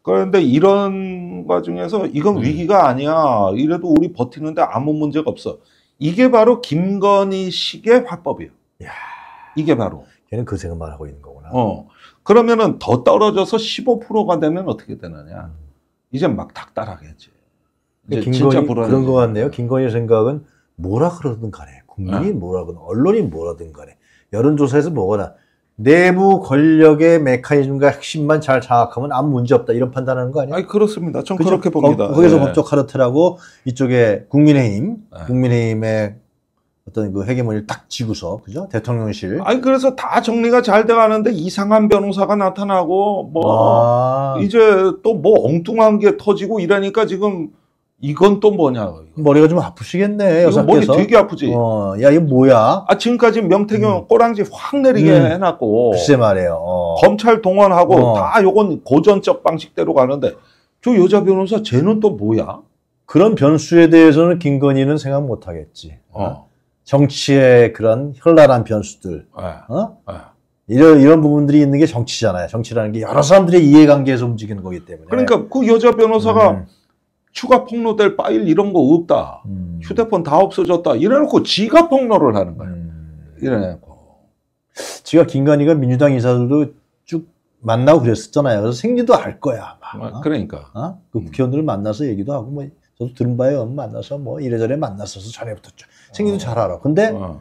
그런데 이런 과 중에서 이건 음. 위기가 아니야. 이래도 우리 버티는데 아무 문제가 없어. 이게 바로 김건희식의 화법이에요. 야 이게 바로. 얘는 그 생각만 하고 있는 거구나. 어. 그러면은 더 떨어져서 15%가 되면 어떻게 되느냐. 음. 이제 막 닥달하겠지. 이제 김건희, 그런 것 같네요. 김건희 생각은 뭐라 그러든 간에 국민이 어? 네. 뭐라 그든 언론이 뭐라든 간에 여론조사에서 뭐거나 내부 권력의 메커니즘과 핵심만 잘 장악하면 아무 문제 없다 이런 판단하는 거 아니에요? 아니 그렇습니다. 전 그렇게 봅니다. 거, 기서 법적 카르텔하고 이쪽에 국민의힘, 예. 국민의힘의 어떤 그 회계문을 딱 쥐고서 그죠 대통령실 아니 그래서 다 정리가 잘 돼가는데 이상한 변호사가 나타나고 뭐 아... 이제 또 뭐 엉뚱한 게 터지고 이러니까 지금 이건 또 뭐냐 머리가 좀 아프시겠네 여사께서 머리 되게 아프지 어, 야 이거 뭐야 아 지금까지 명태경 음. 꼬랑지 확 내리게 음. 해놨고 글쎄 말이에요 어. 검찰 동원하고 어. 다 요건 고전적 방식대로 가는데 저 여자 변호사 쟤는 또 뭐야 그런 변수에 대해서는 김건희는 생각 못하겠지 어. 어? 정치의 그런 현란한 변수들, 네. 어? 네. 이런, 이런 부분들이 있는 게 정치잖아요. 정치라는 게 여러 사람들의 이해관계에서 움직이는 거기 때문에. 그러니까 그 여자 변호사가 음. 추가 폭로될 파일 이런 거 없다. 음. 휴대폰 다 없어졌다. 이래놓고 지가 폭로를 하는 거예요. 음. 이래놓고. 지가 김건희가 민주당 인사들도 쭉 만나고 그랬었잖아요. 그래서 생리도 알 거야. 아마. 아, 그러니까. 어? 그 음. 국회의원들을 만나서 얘기도 하고 뭐 저도 들은 바에 엄마 만나서 뭐 이래저래 만났어서 전에 부터쭉생긴도 어. 잘 알아. 근데 어.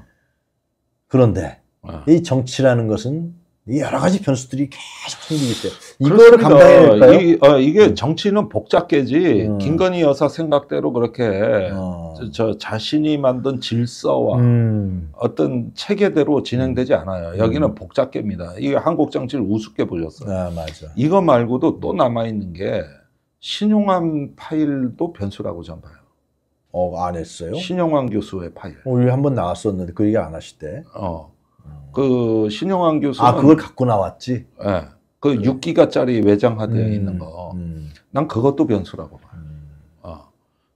그런데 어. 이 정치라는 것은 여러 가지 변수들이 계속 생기기 때문에 이걸 감당해야 이, 어, 이게 음. 정치는 복잡해지 음. 김건희 여사 생각대로 그렇게 어. 저, 저, 자신이 만든 질서와 음. 어떤 체계대로 진행되지 음. 않아요. 여기는 음. 복잡입니다 이게 한국 정치를 우습게 보셨어요. 아, 맞아. 이거 말고도 또 남아 있는 게 신용함 파일도 변수라고 전 봐요. 어, 안 했어요? 신용환 교수의 파일. 우한번 어, 나왔었는데 그 얘기 안 하실 때. 어. 그 신용환 교수 아, 그걸 갖고 나왔지? 예. 네. 그 그래. 6기가짜리 외장 하드에 음, 있는 거. 음. 난 그것도 변수라고 봐.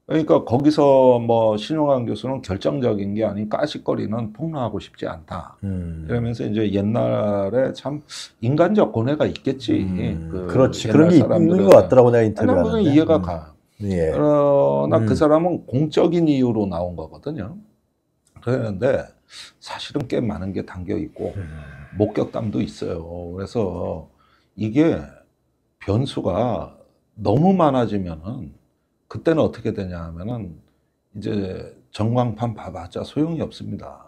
그러니까 거기서 뭐 신용환 교수는 결정적인 게 아닌 까짓거리는 폭로하고 싶지 않다. 음. 이러면서 이제 옛날에 참 인간적 고뇌가 있겠지. 음. 그 그렇지. 그런 게 있는 것 같더라고 내가 인터뷰를 하는 이해가 음. 가. 예. 그러나 그 음. 그 사람은 공적인 이유로 나온 거거든요. 그런데 사실은 꽤 많은 게 담겨 있고 음. 목격담도 있어요. 그래서 이게 변수가 너무 많아지면은 그때는 어떻게 되냐 하면은 이제 전광판 봐봤자 소용이 없습니다.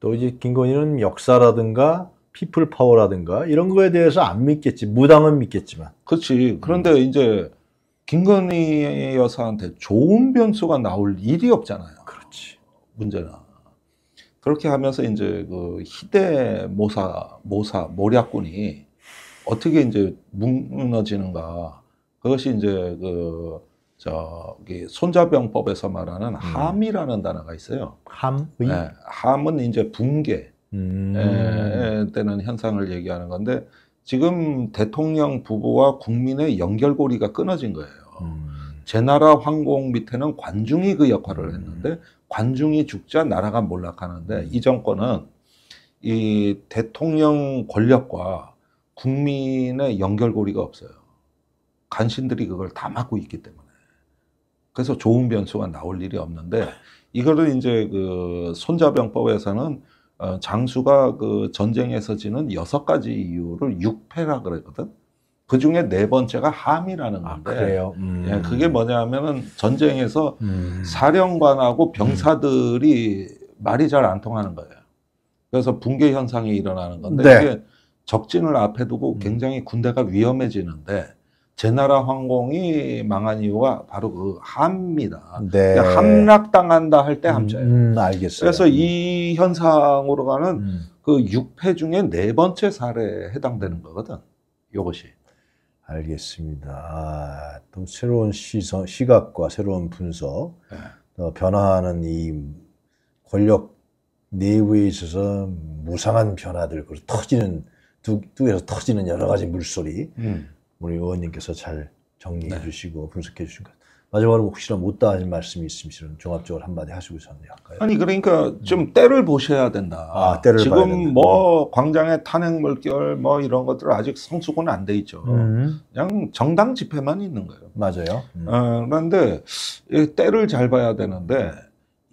또 이제 김건희는 역사라든가 피플 파워라든가 이런 거에 대해서 안 믿겠지. 무당은 믿겠지만. 그렇지. 그런데 음. 이제 김건희 여사한테 좋은 변수가 나올 일이 없잖아요. 그렇지. 문제는. 그렇게 하면서 이제 그 희대 모사, 모사, 모략꾼이 어떻게 이제 무너지는가. 그것이 이제 그 저기 손자병법에서 말하는 음. 함이라는 단어가 있어요. 함? 예, 네, 함은 이제 붕괴 음. 네, 때 예, 되는 현상을 얘기하는 건데 지금 대통령 부부와 국민의 연결고리가 끊어진 거예요. 음. 제나라 황공 밑에는 관중이 그 역할을 음. 했는데 관중이 죽자 나라가 몰락하는데 이 정권은 이 대통령 권력과 국민의 연결고리가 없어요. 간신들이 그걸 다 막고 있기 때문에. 그래서 좋은 변수가 나올 일이 없는데 이거를 이제 그 손자병법에서는 어, 장수가 그 전쟁에서 지는 여섯 가지 이유를 육패라 그러거든. 그 중에 네 번째가 함이라는 아, 건데. 아, 그래요? 음. 예, 그게 뭐냐면은 전쟁에서 음. 사령관하고 음. 병사들이 음. 말이 잘 안 통하는 거예요. 그래서 붕괴 현상이 일어나는 건데 네. 이게 적진을 앞에 두고 음. 굉장히 군대가 위험해지는데 제 나라 항공이 망한 이유가 바로 그 함입니다. 네. 그러니까 함락당한다 할때 음, 함자예요. 음, 알겠어요. 그래서 이 현상으로 가는 음. 그 6회 중에 네 번째 사례에 해당되는 거거든. 요것이. 알겠습니다. 아, 또 새로운 시선, 시각과 새로운 분석, 네. 어, 변화하는 이 권력 내부에 있어서 무상한 변화들, 그리고 터지는 뚝, 뚝에서 터지는 여러 가지 물소리. 음. 우리 의원님께서 잘 정리해 네. 주시고 분석해 주신 것. 마지막으로 혹시나 못다 하신 말씀이 있으시면 종합적으로 한마디 하시고 전해할까요? 아니 그러니까 좀 때를 보셔야 된다. 아, 때를 지금 뭐 음. 광장에 탄핵 물결 뭐 이런 것들 아직 성숙은 안돼 있죠. 음. 그냥 정당 집회만 있는 거예요. 맞아요. 음. 어, 그런데 때를 잘 봐야 되는데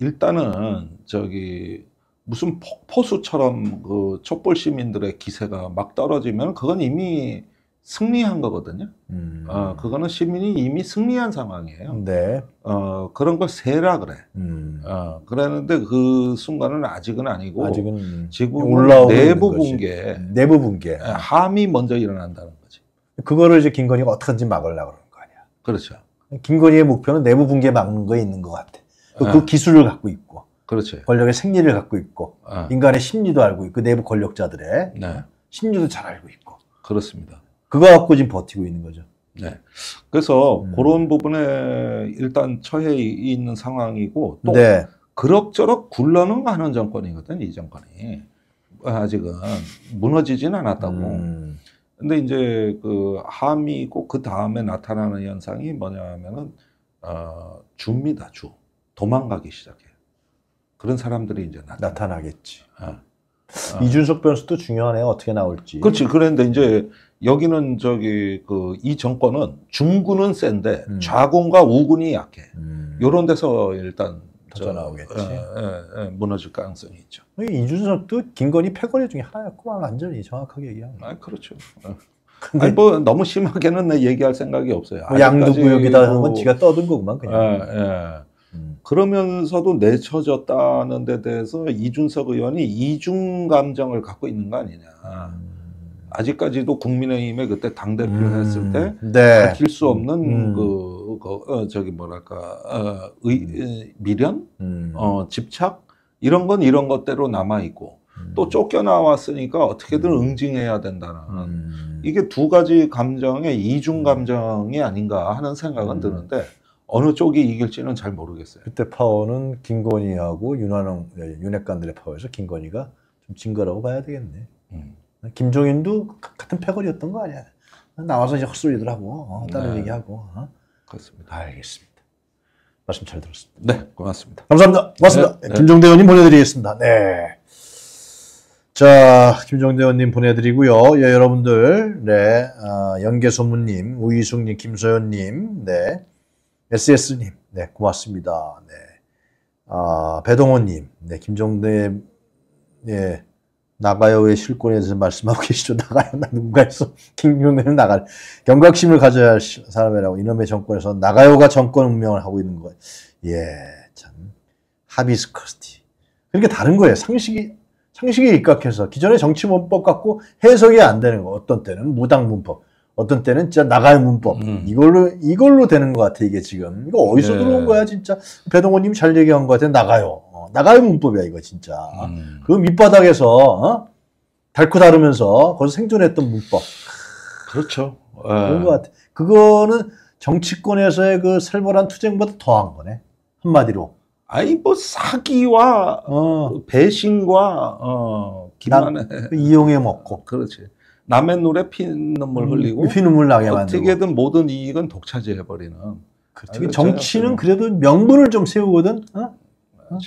일단은 저기 무슨 폭포수처럼 그 촛불 시민들의 기세가 막 떨어지면 그건 이미 승리한 거거든요. 음. 어, 그거는 시민이 이미 승리한 상황이에요. 네. 어, 그런 걸 세라 그래. 음. 어, 그랬는데 그 순간은 아직은 아니고. 아직은. 지금 내부 붕괴. 내부 붕괴. 예, 함이 먼저 일어난다는 거지. 그거를 이제 김건희가 어떻게든지 막으려고 그러는 거 아니야. 그렇죠. 김건희의 목표는 내부 붕괴 막는 거에 있는 것 같아. 그, 그 예. 기술을 갖고 있고. 그렇죠. 권력의 생리를 갖고 있고. 예. 인간의 심리도 알고 있고, 그 내부 권력자들의. 네. 심리도 잘 알고 있고. 그렇습니다. 그거 갖고 지금 버티고 있는 거죠. 네. 그래서 음. 그런 부분에 일단 처해 있는 상황이고 또 네. 그럭저럭 굴러는가는 정권이거든 이 정권이 아직은 무너지진 않았다고. 음. 근데 이제 그 함이고 그 다음에 나타나는 현상이 뭐냐면은 어, 줍니다 주 도망가기 시작해요. 그런 사람들이 이제 나타나. 겠지 어. 이준석 변수도 중요하네요. 어떻게 나올지. 그렇지. 그런데 이제 여기는 저기 그 이 정권은 중군은 센데 음. 좌군과 우군이 약해. 음. 요런 데서 일단 터져 나오겠지. 에, 에, 에, 무너질 가능성이 있죠. 이준석도 김건희 패거리 중에 하나였고 완전히 정확하게 얘기하는. 아 그렇죠. 어. <laughs> 아니, 뭐 너무 심하게는 얘기할 생각이 없어요. 뭐 양두구역이다 하면 뭐, 지가 떠든 거구만 그냥. 예, 예. 음. 그러면서도 내쳐졌다는 데 대해서 이준석 의원이 이중 감정을 갖고 있는 거 아니냐. 음. 아직까지도 국민의힘에 그때 당 대표를 음, 을때 네. 밝힐 수 없는 음. 음. 그, 그 어, 저기 뭐랄까 어, 의, 음. 미련, 음. 어, 집착 이런 건 이런 것대로 남아 있고 음. 또 쫓겨나왔으니까 어떻게든 응징해야 된다는 이게 두 가지 감정의 이중 감정이 아닌가 하는 생각은 드는데. 어느 쪽이 이길지는 잘 모르겠어요. 그때 파워는 김건희하고 윤한홍 예, 윤핵관들의 파워에서 김건희가 좀 진 거라고 봐야 되겠네. 김종인도 같은 패거리였던 거 아니야. 나와서 이제 헛소리들 하고, 다른 어, 네. 얘기하고. 어? 그렇습니다. 알겠습니다. 말씀 잘 들었습니다. 네, 고맙습니다. 감사합니다. 고맙습니다. 네, 네. 김종대 의원님 보내드리겠습니다. 네. 자, 김종대 의원님 보내드리고요. 예, 여러분들, 네, 어, 연계소문님, 우이숙님, 김소연님, 네, SS님, 네, 고맙습니다. 네, 아, 배동원님 네, 김종대, 예, 나가요 왜 실권에서 말씀하고 <laughs> 계시죠? 나가요 나 누군가 해서 김윤회는 나갈 경각심을 가져야 할 사람이라고 이놈의 정권에서 나가요가 정권 운명을 하고 있는 거예요. 예, 참 하비스커스티. 그러니까 다른 거예요. 상식이 상식에 입각해서 기존의 정치 문법 갖고 해석이 안 되는 거. 어떤 때는 무당 문법, 어떤 때는 진짜 나가요 문법. 음. 이걸로 이걸로 되는 것 같아 이게 지금. 이거 어디서 예. 들어온 거야 진짜? 배동호님 잘 얘기한 것 같아 나가요. 나가는 문법이야 이거 진짜. 음. 그 밑바닥에서 어? 달고 다르면서 거기서 생존했던 문법. 그렇죠. 그런 것 같아. 그거는 정치권에서의 그 살벌한 투쟁보다 더한 거네. 한마디로. 아니 뭐 사기와 어. 배신과 어기만 그 이용해 먹고 <laughs> 그렇지 남의 눈에 피눈물 음, 흘리고 음, 그 피눈물 나게 만들고 어떻게든 모든 이익은 독차지해버리는 그렇죠. 정치는 그래도 명분을 좀 세우거든 어? 그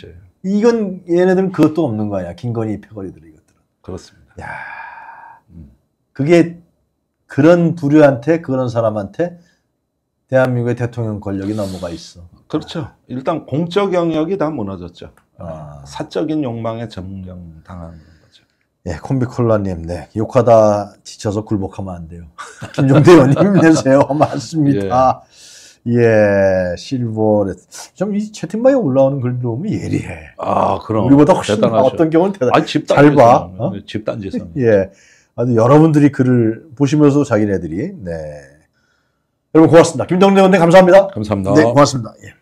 이건 얘네들은 그것도 없는 거야. 김건희, 패거리들 이것들은. 그렇습니다. 야 음. 그게 그런 부류한테 그런 사람한테 대한민국의 대통령 권력이 넘어가 있어. 그렇죠. 일단 공적 영역이 다 무너졌죠. 아. 사적인 욕망에 점령당하는 거죠. 예, 콤비콜라님, 네. 욕하다 지쳐서 굴복하면 안 돼요. 김종대 의원님, 내세요. 맞습니다. 예. 예, 실버. 좀이 채팅방에 올라오는 글 너무 예리해. 아, 그럼. 우리보다 훨씬 대단하죠. 어떤 경우는 대단하 잘 봐. 어? 집단지성. <laughs> 예. 아주 여러분들이 글을 보시면서 자기네들이. 네. 여러분 고맙습니다. 김정래 원님 감사합니다. 감사합니다. 네, 고맙습니다. 예.